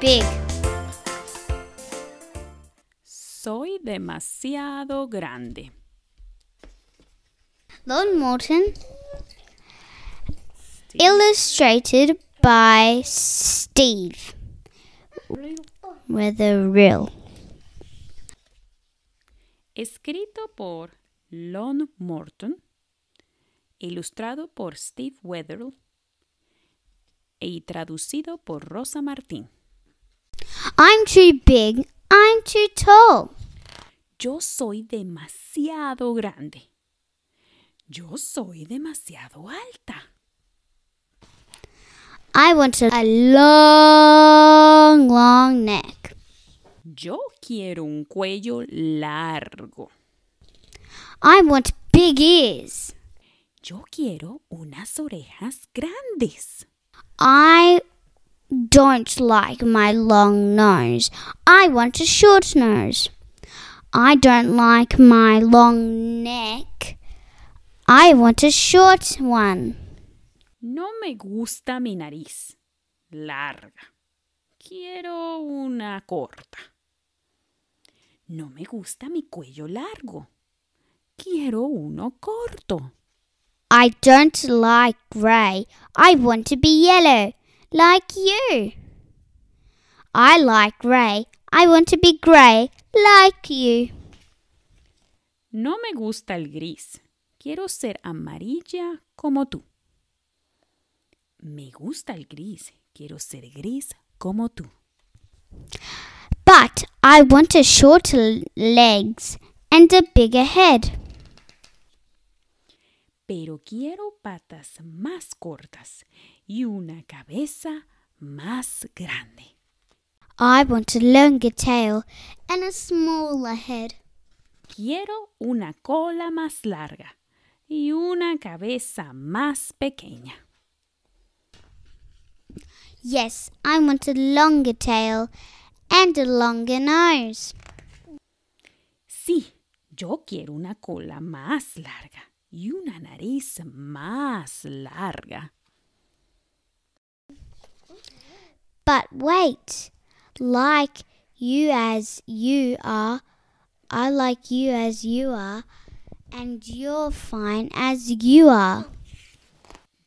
big. Soy demasiado grande. Lon Morton, illustrated by Steve. Weatherill. Escrito por Lon Morton, ilustrado por Steve Weatherill y traducido por Rosa Martín. I'm too big. I'm too tall. Yo soy demasiado grande. Yo soy demasiado alta. I want a long, long neck. Yo quiero un cuello largo. I want big ears. Yo quiero unas orejas grandes. I don't like my long nose. I want a short nose. I don't like my long neck. I want a short one. No me gusta mi nariz larga. Quiero una corta. No me gusta mi cuello largo. Quiero uno corto. I don't like grey. I want to be yellow like you. I like grey. I want to be grey like you. No me gusta el gris. Quiero ser amarilla como tú. Me gusta el gris. Quiero ser gris como tú. But I want a shorter legs and a bigger head. pero quiero patas más cortas y una cabeza más grande. I want a longer tail and a smaller head. Quiero una cola más larga y una cabeza más pequeña. Yes, I want a longer tail and a longer nose. Sí, yo quiero una cola más larga y una nariz más larga. But wait, like you as you are, I like you as you are, and you're fine as you are.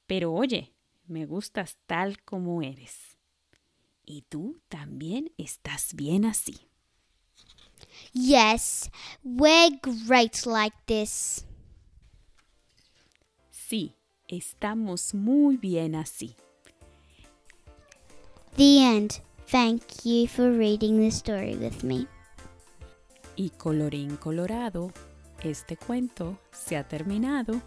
Pero oye, me gustas tal como eres. Y tú también estás bien así. Yes, we're great like this. Sí, Estamos muy bien así. The end. Thank you for reading the story with me. Y colorín colorado, este cuento se ha terminado.